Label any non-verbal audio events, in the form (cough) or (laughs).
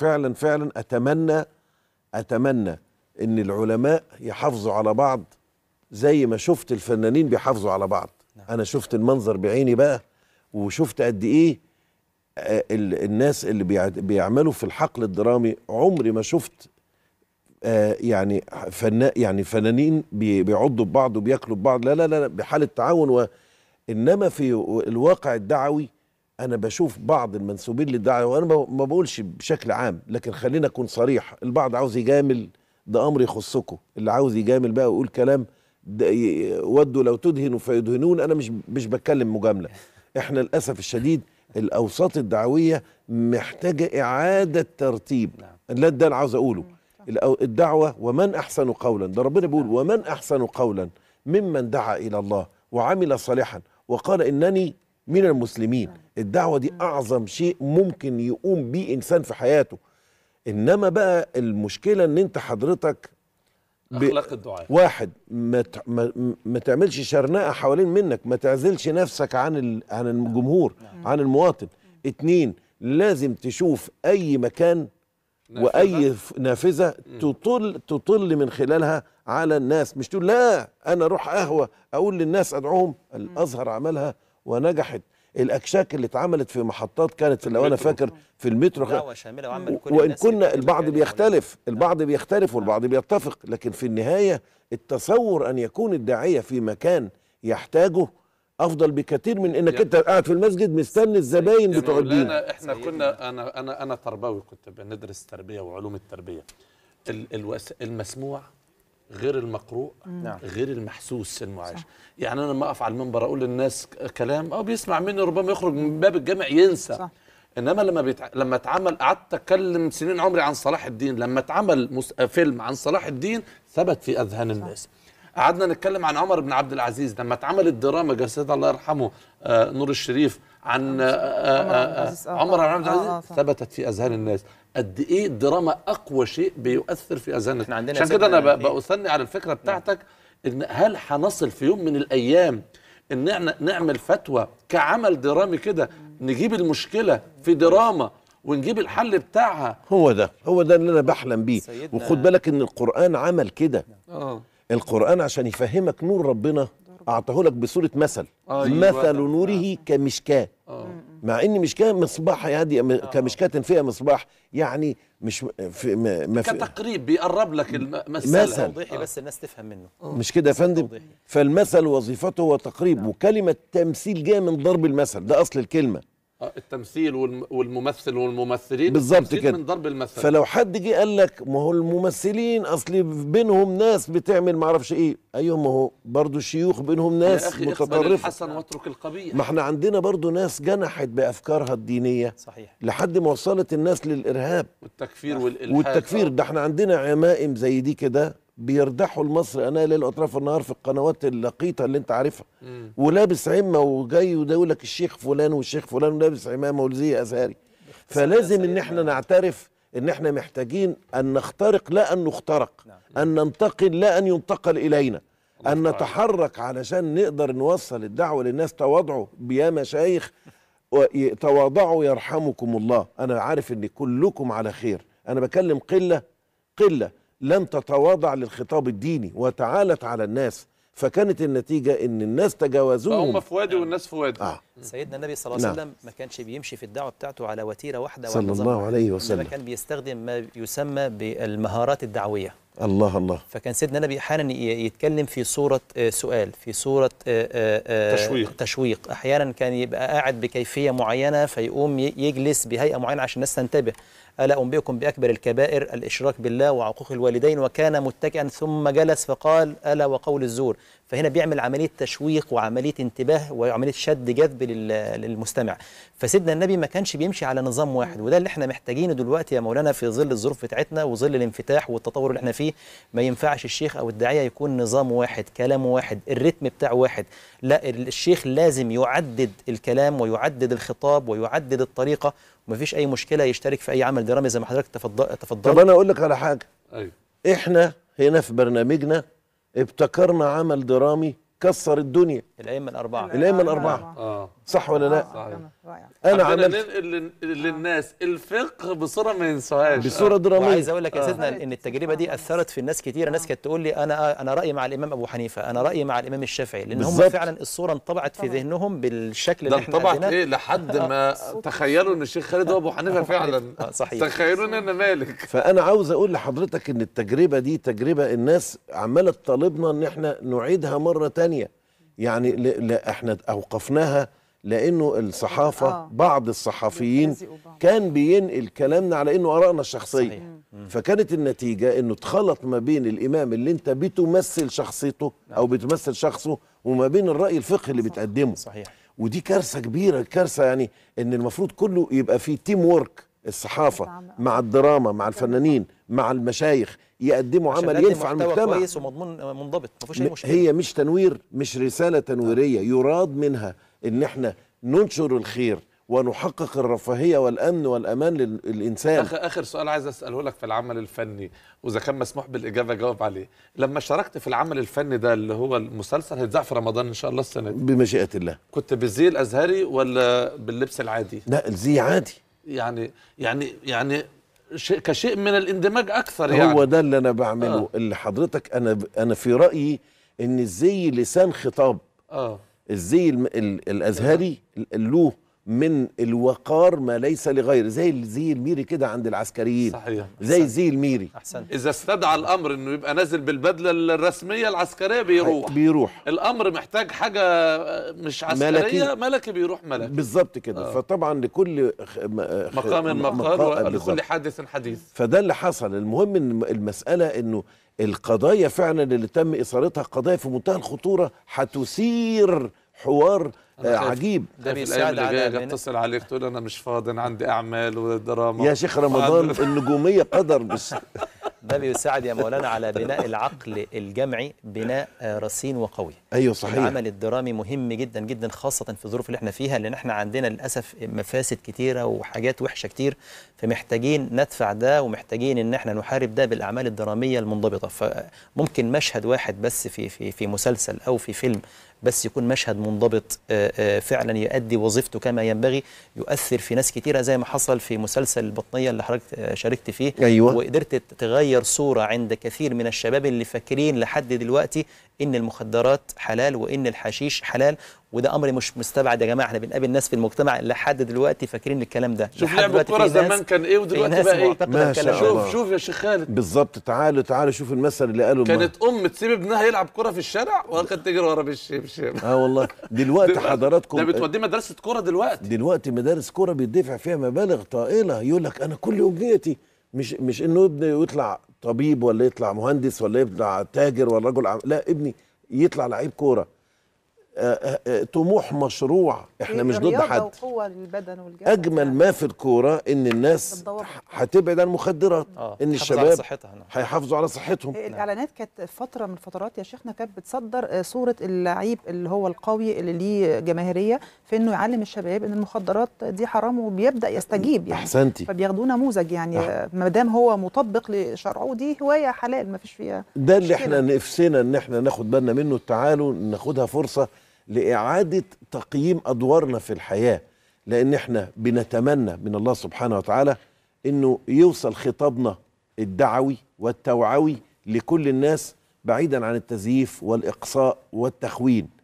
فعلا فعلا اتمنى اتمنى ان العلماء يحافظوا على بعض زي ما شفت الفنانين بيحافظوا على بعض نعم. انا شفت المنظر بعيني بقى وشفت قد ايه آه، الناس اللي بيعملوا في الحقل الدرامي عمري ما شفت آه، يعني فنا يعني فنانين بيعضوا ببعض وبياكلوا ببعض لا لا لا بحاله تعاون وانما في الواقع الدعوي انا بشوف بعض المنسوبين للدعوه وانا ما بقولش بشكل عام لكن خلينا اكون صريح البعض عاوز يجامل ده امر يخصكم اللي عاوز يجامل بقى ويقول كلام ودوا لو تدهنوا فيدهنون انا مش مش بتكلم مجامله احنا للاسف الشديد الاوساط الدعويه محتاجه اعاده ترتيب نعم. لا ده انا عاوز اقوله الدعوه ومن احسن قولا ده ربنا بيقول نعم. ومن احسن قولا ممن دعا الى الله وعمل صالحا وقال انني من المسلمين نعم. الدعوه دي اعظم شيء ممكن يقوم بيه انسان في حياته انما بقى المشكله ان انت حضرتك اخلاق الدعاء واحد ما ما تعملش شرنقه حوالين منك ما تعزلش نفسك عن عن الجمهور نعم. عن المواطن نعم. اتنين لازم تشوف اي مكان نافذة. واي نافذه تطل تطل من خلالها على الناس مش تقول لا انا اروح قهوه اقول للناس ادعوهم الازهر عملها ونجحت الاكشاك اللي اتعملت في محطات كانت في لو انا فاكر في المترو دعوه شامله وان كنا البعض بيختلف نعم. البعض بيختلف والبعض نعم. بيتفق لكن في النهايه التصور ان يكون الداعيه في مكان يحتاجه افضل بكثير من انك انت قاعد في المسجد مستني الزباين بتوع الدين احنا كنا انا انا انا تربوي كنت بندرس تربيه وعلوم التربيه المسموع غير المقروء نعم. غير المحسوس المعاش صح. يعني انا لما اقف على المنبر اقول للناس كلام اه بيسمع مني ربما يخرج من باب الجامع ينسى صح. انما لما بيتع... لما اتعمل قعدت اتكلم سنين عمري عن صلاح الدين لما اتعمل مس... فيلم عن صلاح الدين ثبت في اذهان الناس قعدنا نتكلم عن عمر بن عبد العزيز لما اتعملت دراما جسد الله يرحمه آه، نور الشريف عن عمر آه، آه، بن عبد العزيز ثبتت في اذهان الناس قد ايه الدراما اقوى شيء بيؤثر في اذهان الناس عشان كده انا يعني إيه؟ بأثني على الفكره نعم. بتاعتك ان هل هنصل في يوم من الايام ان احنا نعمل فتوى كعمل درامي كده نجيب المشكله في دراما ونجيب الحل بتاعها هو ده هو ده اللي انا بحلم بيه وخد بالك ان القران عمل كده اه القرآن عشان يفهمك نور ربنا أعطاه لك بصورة مثل آه مثل نوره آه. كمشكاة آه. مع إن مشكاة مصباح يعني آه. كمشكاة فيها مصباح يعني مش في ما في كتقريب بيقرب لك المثل توضيحي آه. بس الناس تفهم منه آه. مش كده يا فندم فالمثل وظيفته هو تقريب نعم. وكلمة تمثيل جاية من ضرب المثل ده أصل الكلمة آه، التمثيل والممثل والممثلين بالظبط كده من ضرب المثل فلو حد جه قال لك ما هو الممثلين اصل بينهم ناس بتعمل ما اعرفش ايه ايوه ما هو برضه شيوخ بينهم ناس متطرفه الحسن واترك القبيح ما احنا عندنا برضه ناس جنحت بافكارها الدينيه صحيح لحد ما وصلت الناس للارهاب والتكفير والالحاد والتكفير ده احنا عندنا عمائم زي دي كده بيردحوا المصري انا ليل اطراف النهار في القنوات اللقيطه اللي انت عارفها ولابس عمه وجاي ويقول يقول لك الشيخ فلان والشيخ فلان ولابس عمامه ولزي ازهري فلازم ان احنا آه. نعترف ان احنا محتاجين ان نخترق لا ان نخترق نعم. ان ننتقل لا ان ينتقل الينا ان نتحرك علشان نقدر نوصل الدعوه للناس تواضعوا يا مشايخ تواضعوا يرحمكم الله انا عارف ان كلكم على خير انا بكلم قله قله لم تتواضع للخطاب الديني وتعالت على الناس فكانت النتيجة ان الناس تجاوزوهم هم في وادي والناس في وادي آه. سيدنا النبي صلى الله عليه نعم. وسلم ما كانش بيمشي في الدعوة بتاعته على وتيرة واحدة صلى الله عليه وسلم كان بيستخدم ما يسمى بالمهارات الدعوية الله الله فكان سيدنا النبي احيانا يتكلم في صوره آه، سؤال في صوره آه، آه، تشويق تشويق احيانا كان يبقى قاعد بكيفيه معينه فيقوم يجلس بهيئه معينه عشان الناس تنتبه ألا أنبئكم بأكبر الكبائر الإشراك بالله وعقوق الوالدين وكان متكئا ثم جلس فقال ألا وقول الزور فهنا بيعمل عملية تشويق وعملية انتباه وعملية شد جذب للمستمع فسيدنا النبي ما كانش بيمشي على نظام واحد وده اللي احنا محتاجينه دلوقتي يا مولانا في ظل الظروف بتاعتنا وظل الانفتاح والتطور اللي احنا فيه ما ينفعش الشيخ أو الداعية يكون نظام واحد كلام واحد الريتم بتاعه واحد لا الشيخ لازم يعدد الكلام ويعدد الخطاب ويعدد الطريقة مفيش اي مشكله يشترك في اي عمل درامي زي ما حضرتك تفضلت طب انا اقول لك على حاجه ايوه احنا هنا في برنامجنا ابتكرنا عمل درامي كسر الدنيا الائمه الاربعه الائمه الاربعه آه. اه صح ولا لا آه، صحيح. انا عملت ننقل للناس الفقه بصوره ما ينساهاش بصوره آه. دراميه عايز اقول لك يا سيدنا ان التجربه دي اثرت في الناس كتير الناس كانت تقول لي انا انا رايي مع الامام ابو حنيفه انا رايي مع الامام الشافعي لان هم فعلا الصوره انطبعت في ذهنهم بالشكل اللي احنا انطبعت ايه لحد ما (laughs) تخيلوا ان الشيخ خالد هو ابو حنيفه فعلا (laughs) صحيح تخيلوا ان انا مالك فانا عاوز اقول لحضرتك ان التجربه دي تجربه الناس عماله تطالبنا ان احنا نعيدها مره ثانيه ثانية يعني ل... احنا اوقفناها لانه الصحافه اه. بعض الصحفيين كان بينقل كلامنا على انه ارائنا الشخصيه فكانت النتيجه انه اتخلط ما بين الامام اللي انت بتمثل شخصيته نعم. او بتمثل شخصه وما بين الراي الفقهي اللي بتقدمه صحيح ودي كارثه كبيره كارثه يعني ان المفروض كله يبقى فيه تيم وورك الصحافه مع الدراما مع الفنانين مع المشايخ يقدموا عمل ينفع المجتمع كويس ومضمون آه، منضبط مفيش اي مشكله هي مش تنوير مش رساله نعم. تنويريه يراد منها ان احنا ننشر الخير ونحقق الرفاهيه والامن والامان للانسان اخر اخر سؤال عايز اساله لك في العمل الفني واذا كان مسموح بالاجابه جاوب عليه لما شاركت في العمل الفني ده اللي هو المسلسل هيتذاع في رمضان ان شاء الله السنه دي بمشيئه الله كنت بالزي الازهري ولا باللبس العادي لا الزي عادي يعني يعني يعني شيء كشيء من الاندماج اكثر يعني هو ده اللي انا بعمله آه. اللي حضرتك انا انا في رايي ان ازاي لسان خطاب اه ازاي الازهري آه. له من الوقار ما ليس لغير زي زي الميري كده عند العسكريين صحيح زي زي الميري أحسن. اذا استدعى الامر انه يبقى نازل بالبدله الرسميه العسكريه بيروح بيروح الامر محتاج حاجه مش عسكريه ملكي, ملكي بيروح ملكي بالظبط كده آه. فطبعا لكل خ... مقام مقال ولكل حادث حديث فده اللي حصل المهم ان المساله انه القضايا فعلا اللي تم اثارتها قضايا في منتهى الخطوره هتثير حوار آه، عجيب ده بيساعد على اتصل عليك تقول انا مش فاضي عندي اعمال ودراما يا شيخ رمضان النجوميه قدر بس (laughs) ده بيساعد يا مولانا على بناء العقل الجمعي بناء آه، رصين وقوي ايوه صحيح العمل الدرامي مهم جدا جدا خاصه في الظروف اللي احنا فيها لان احنا عندنا للاسف مفاسد كتيره وحاجات وحشه كتير فمحتاجين ندفع ده ومحتاجين ان احنا نحارب ده بالاعمال الدراميه المنضبطه فممكن مشهد واحد بس في في في مسلسل او في فيلم بس يكون مشهد منضبط آه، آه، فعلا يؤدي وظيفته كما ينبغي يؤثر في ناس كتيرة زي ما حصل في مسلسل البطنية اللي حضرتك آه، شاركت فيه أيوة. وقدرت تغير صورة عند كثير من الشباب اللي فاكرين لحد دلوقتي إن المخدرات حلال وإن الحشيش حلال وده امر مش مستبعد يا جماعه احنا بنقابل ناس في المجتمع لحد دلوقتي فاكرين الكلام ده شوف لعب الكوره زمان كان ايه ودلوقتي بقى ايه ما شاء شوف الله. شوف يا شيخ خالد بالظبط تعالوا تعالوا شوف المثل اللي قاله كانت ام تسيب ابنها يلعب كوره في الشارع وكانت تجري ورا بالشبشب اه والله دلوقتي حضراتكم ده بتوديه مدرسه كوره دلوقتي دلوقتي مدارس كوره بيدفع فيها مبالغ طائله يقول لك انا كل امنيتي مش مش انه ابني يطلع طبيب ولا يطلع مهندس ولا يطلع تاجر ولا رجل عم... لا ابني يطلع لعيب كوره آه، آه، آه، طموح مشروع احنا مش ضد حد وقوة للبدن والجسد اجمل ما في الكوره ان الناس هتبعد عن المخدرات آه. ان الشباب نعم. هيحافظوا على صحتهم إيه، الاعلانات كانت فتره من الفترات يا شيخنا كانت بتصدر صوره اللعيب اللي هو القوي اللي ليه جماهيريه في انه يعلم الشباب ان المخدرات دي حرام وبيبدا يستجيب يعني احسنتي فبياخدوه نموذج يعني آه. ما دام هو مطبق لشرعه دي هوايه حلال ما فيش فيها ده اللي احنا نفسنا ان احنا ناخد بالنا منه تعالوا ناخدها فرصه لإعادة تقييم أدوارنا في الحياة لأن إحنا بنتمنى من الله سبحانه وتعالى إنه يوصل خطابنا الدعوي والتوعوي لكل الناس بعيدا عن التزييف والإقصاء والتخوين